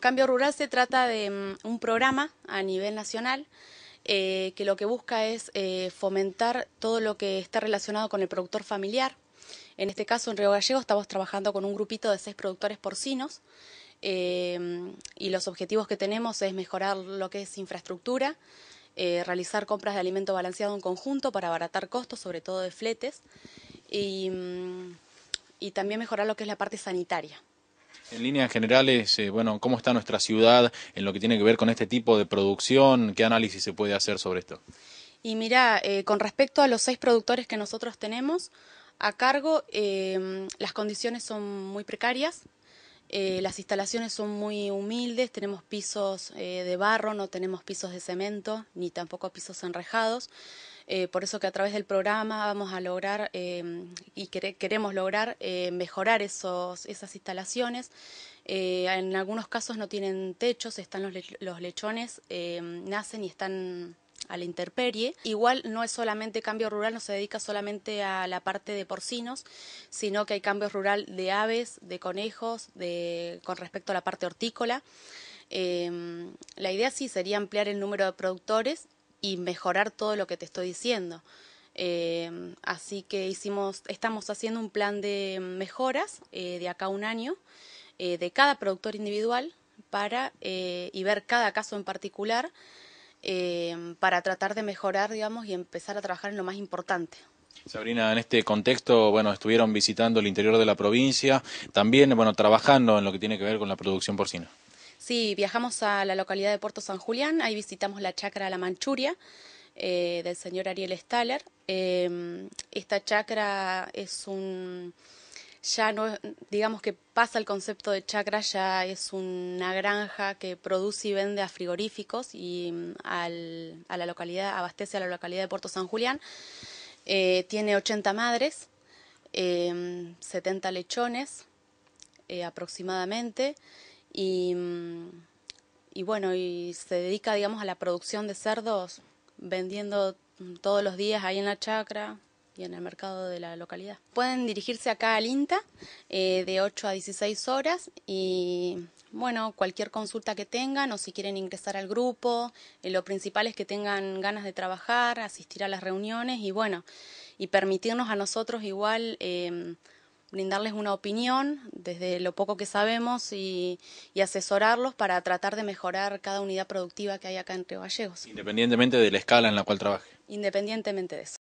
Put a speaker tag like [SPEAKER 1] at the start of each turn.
[SPEAKER 1] Cambio Rural se trata de mm, un programa a nivel nacional eh, que lo que busca es eh, fomentar todo lo que está relacionado con el productor familiar. En este caso, en Río Gallego, estamos trabajando con un grupito de seis productores porcinos eh, y los objetivos que tenemos es mejorar lo que es infraestructura, realizar compras de alimento balanceado en conjunto para abaratar costos, sobre todo de fletes, y mm, también mejorar lo que es la parte sanitaria.
[SPEAKER 2] En líneas generales, eh, bueno, ¿cómo está nuestra ciudad en lo que tiene que ver con este tipo de producción? ¿Qué análisis se puede hacer sobre esto?
[SPEAKER 1] Y mira, eh, con respecto a los seis productores que nosotros tenemos a cargo, em, las condiciones son muy precarias, eh, las instalaciones son muy humildes, tenemos pisos eh, de barro, no tenemos pisos de cemento, ni tampoco pisos enrejados. Eh, por eso que a través del programa vamos a lograr y queremos lograr mejorar esos, esas instalaciones. en algunos casos no tienen techos, están los, los lechones, nacen y están a la interperie. Igual no es solamente cambio rural, no se dedica solamente a la parte de porcinos, sino que hay cambio rural de aves, de conejos, de, con respecto a la parte hortícola. Em, la idea sí sería ampliar el número de productores y mejorar todo lo que te estoy diciendo. Em, así que hicimos, estamos haciendo un plan de mejoras eh, de acá a un año eh, de cada productor individual para eh, y ver cada caso en particular Em, para tratar de mejorar, digamos, y empezar a trabajar en lo más importante.
[SPEAKER 2] Sabrina, en este contexto, bueno, estuvieron visitando el interior de la provincia, también, bueno, trabajando en lo que tiene que ver con la producción porcina.
[SPEAKER 1] Sí, viajamos a la localidad de Puerto San Julián, ahí visitamos la chacra La Manchuria eh, del señor Ariel Staller. Em, esta chacra es un ya no, digamos que pasa el concepto de chacra, ya es una granja que produce y vende a frigoríficos y mm, al, a la localidad, abastece a la localidad de Puerto San Julián. Eh, tiene 80 madres, em, eh, 70 lechones aproximadamente y, mm, y bueno, y se dedica, digamos, a la producción de cerdos vendiendo mm, todos los días ahí en la chacra, y en el mercado de la localidad. Pueden dirigirse acá al INTA eh, de 8 a 16 horas y bueno, cualquier consulta que tengan o si quieren ingresar al grupo, eh, lo principal es que tengan ganas de trabajar, asistir a las reuniones y bueno, y permitirnos a nosotros igual em, brindarles una opinión desde lo poco que sabemos y, y, asesorarlos para tratar de mejorar cada unidad productiva que hay acá en Río Gallegos.
[SPEAKER 2] Independientemente de la escala en la cual trabaje.
[SPEAKER 1] Independientemente de eso.